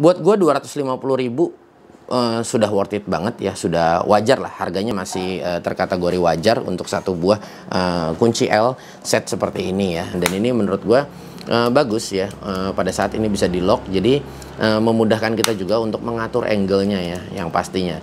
buat gue 250 ribu uh, sudah worth it banget ya sudah wajar lah harganya masih uh, terkategori wajar untuk satu buah uh, kunci L set seperti ini ya dan ini menurut gue uh, bagus ya uh, pada saat ini bisa di lock jadi uh, memudahkan kita juga untuk mengatur angle-nya ya yang pastinya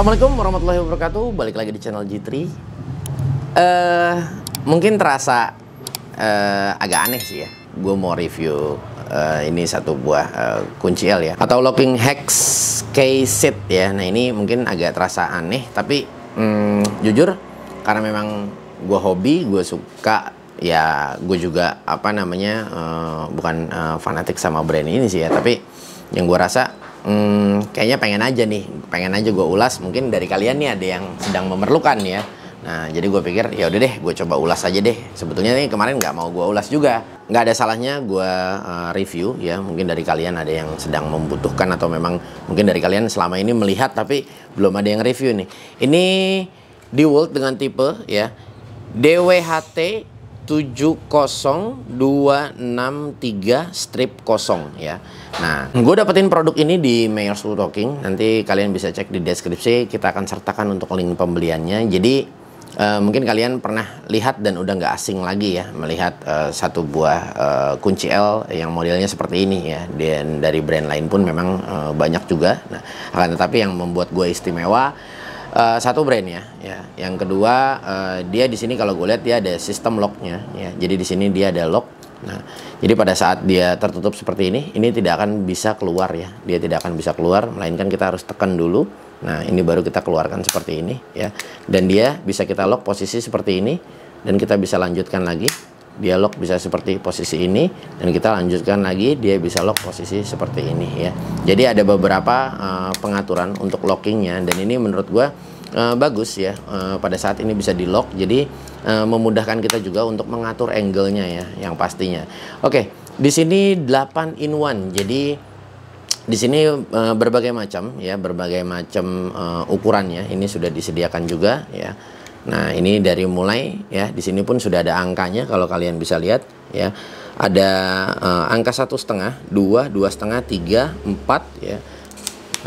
Assalamualaikum warahmatullahi wabarakatuh. Balik lagi di channel Jitri. Uh, eh, mungkin terasa uh, agak aneh sih ya. Gue mau review uh, ini satu buah uh, kunci L ya, atau locking hex case set ya. Nah ini mungkin agak terasa aneh, tapi um, jujur karena memang gue hobi, gue suka ya gue juga apa namanya uh, bukan uh, fanatik sama brand ini sih ya tapi yang gue rasa Hmm, kayaknya pengen aja nih, pengen aja gue ulas. Mungkin dari kalian nih ada yang sedang memerlukan ya. Nah, jadi gue pikir ya udah deh, gue coba ulas aja deh. Sebetulnya ini kemarin nggak mau gue ulas juga. Nggak ada salahnya gue uh, review ya. Mungkin dari kalian ada yang sedang membutuhkan atau memang mungkin dari kalian selama ini melihat tapi belum ada yang review nih. Ini di World dengan tipe ya DWHT 70263 strip kosong ya. Nah, gue dapetin produk ini di Mayor's Woodworking. Nanti kalian bisa cek di deskripsi, kita akan sertakan untuk link pembeliannya. Jadi Uh, mungkin kalian pernah lihat dan udah nggak asing lagi ya melihat uh, satu buah uh, kunci L yang modelnya seperti ini ya dan dari brand lain pun memang uh, banyak juga. Nah, akan tetapi yang membuat gue istimewa Eh, satu brand ya. ya. Yang kedua uh, dia di sini kalau gue lihat dia ada sistem locknya ya. Jadi di sini dia ada lock. Nah, jadi pada saat dia tertutup seperti ini, ini tidak akan bisa keluar ya. Dia tidak akan bisa keluar, melainkan kita harus tekan dulu. Nah, ini baru kita keluarkan seperti ini ya. Dan dia bisa kita lock posisi seperti ini dan kita bisa lanjutkan lagi dia lock bisa seperti posisi ini dan kita lanjutkan lagi dia bisa lock posisi seperti ini ya jadi ada beberapa uh, pengaturan untuk lockingnya dan ini menurut gue uh, bagus ya uh, pada saat ini bisa di lock jadi uh, memudahkan kita juga untuk mengatur angle-nya ya yang pastinya oke okay, di sini 8 in 1 jadi di sini uh, berbagai macam ya berbagai macam uh, ukurannya ini sudah disediakan juga ya Nah, ini dari mulai ya, di sini pun sudah ada angkanya kalau kalian bisa lihat ya. Ada uh, angka satu setengah, dua, dua setengah, tiga, empat ya.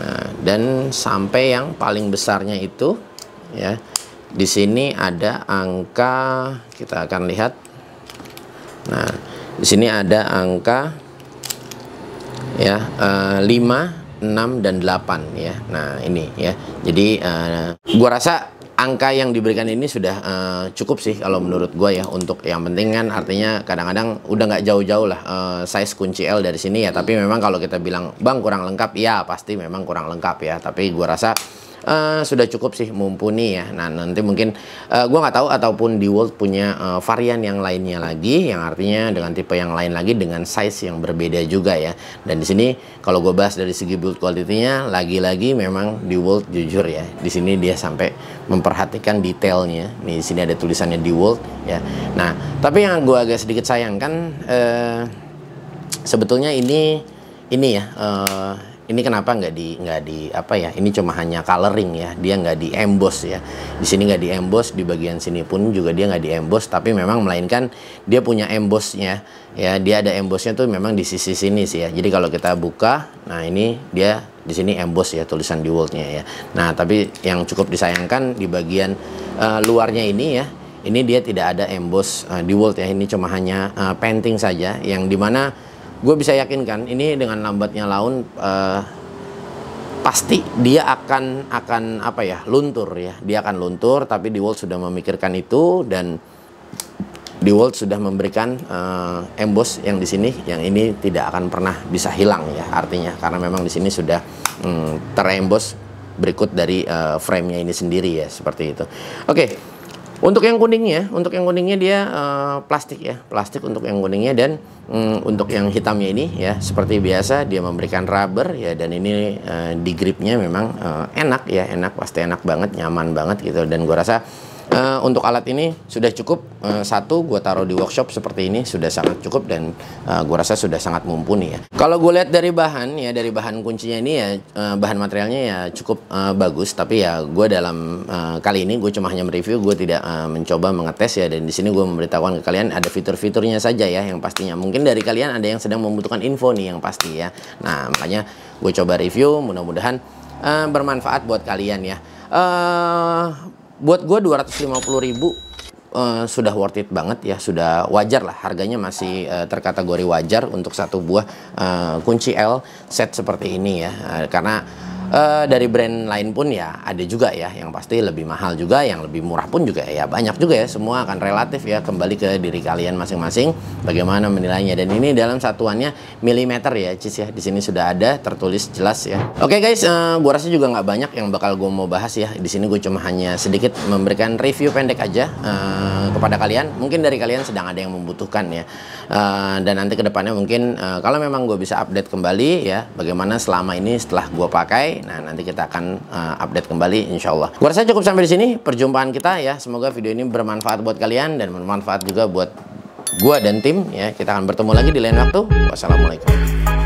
Nah, dan sampai yang paling besarnya itu ya. Di sini ada angka kita akan lihat. Nah, di sini ada angka ya uh, 5 6 dan delapan ya. Nah, ini ya. Jadi uh, gua rasa angka yang diberikan ini sudah uh, cukup sih kalau menurut gue ya untuk yang penting kan artinya kadang-kadang udah nggak jauh-jauh lah uh, size kunci L dari sini ya tapi memang kalau kita bilang bang kurang lengkap ya pasti memang kurang lengkap ya tapi gue rasa Eh, sudah cukup sih mumpuni ya. Nah nanti mungkin uh, eh, gue nggak tahu ataupun di World punya uh, varian yang lainnya lagi, yang artinya dengan tipe yang lain lagi dengan size yang berbeda juga ya. Dan di sini kalau gue bahas dari segi build quality-nya, lagi-lagi memang di World jujur ya. Di sini dia sampai memperhatikan detailnya. Nih sini ada tulisannya di World ya. Nah tapi yang gue agak sedikit sayangkan uh, sebetulnya ini ini ya. Uh, ini kenapa nggak di nggak di apa ya ini cuma hanya coloring ya dia nggak di emboss ya di sini nggak di emboss di bagian sini pun juga dia nggak di emboss tapi memang melainkan dia punya embossnya ya dia ada embossnya tuh memang di sisi sini sih ya jadi kalau kita buka nah ini dia di sini emboss ya tulisan di worldnya ya nah tapi yang cukup disayangkan di bagian uh, luarnya ini ya ini dia tidak ada emboss uh, di world ya ini cuma hanya uh, painting saja yang dimana gue bisa yakinkan ini dengan lambatnya laun uh, pasti dia akan akan apa ya luntur ya dia akan luntur tapi di World sudah memikirkan itu dan di World sudah memberikan uh, eh, emboss yang di sini yang ini tidak akan pernah bisa hilang ya artinya karena memang di sini sudah um, hmm, terembos berikut dari uh, eh, nya ini sendiri ya seperti itu oke okay. Untuk yang kuningnya, untuk yang kuningnya dia uh, plastik ya, plastik untuk yang kuningnya dan um, untuk yang hitamnya ini ya seperti biasa dia memberikan rubber ya dan ini uh, di gripnya memang uh, enak ya, enak pasti enak banget, nyaman banget gitu dan gua rasa uh, untuk alat ini sudah cukup uh, satu gue taruh di workshop seperti ini sudah sangat cukup dan uh, eh, gue rasa sudah sangat mumpuni ya kalau gue lihat dari bahan ya dari bahan kuncinya ini ya uh, bahan materialnya ya cukup uh, bagus tapi ya gue dalam uh, kali ini gue cuma hanya mereview gue tidak uh, mencoba mengetes ya dan di sini gue memberitahukan ke kalian ada fitur-fiturnya saja ya yang pastinya mungkin dari kalian ada yang sedang membutuhkan info nih yang pasti ya nah makanya gue coba review mudah-mudahan uh, bermanfaat buat kalian ya uh, buat gue 250 ribu uh, sudah worth it banget ya sudah wajar lah harganya masih uh, terkategori wajar untuk satu buah uh, kunci L set seperti ini ya uh, karena uh, dari brand lain pun ya ada juga ya yang pasti lebih mahal juga yang lebih murah pun juga ya banyak juga ya semua akan relatif ya kembali ke diri kalian masing-masing bagaimana menilainya dan ini dalam satuannya milimeter ya cis ya di sini sudah ada tertulis jelas ya oke okay, guys uh, gua rasa juga nggak banyak yang bakal gue mau bahas ya di sini gue cuma hanya sedikit memberikan review pendek aja uh, kepada kalian mungkin dari kalian sedang ada yang membutuhkan ya uh, dan nanti kedepannya mungkin uh, kalau memang gue bisa update kembali ya bagaimana selama ini setelah gue pakai Nah, nanti kita akan uh, update kembali insya Allah. Gue rasa cukup sampai di sini perjumpaan kita ya. Semoga video ini bermanfaat buat kalian dan bermanfaat juga buat gue dan tim ya. Kita akan bertemu lagi di lain waktu. Wassalamualaikum.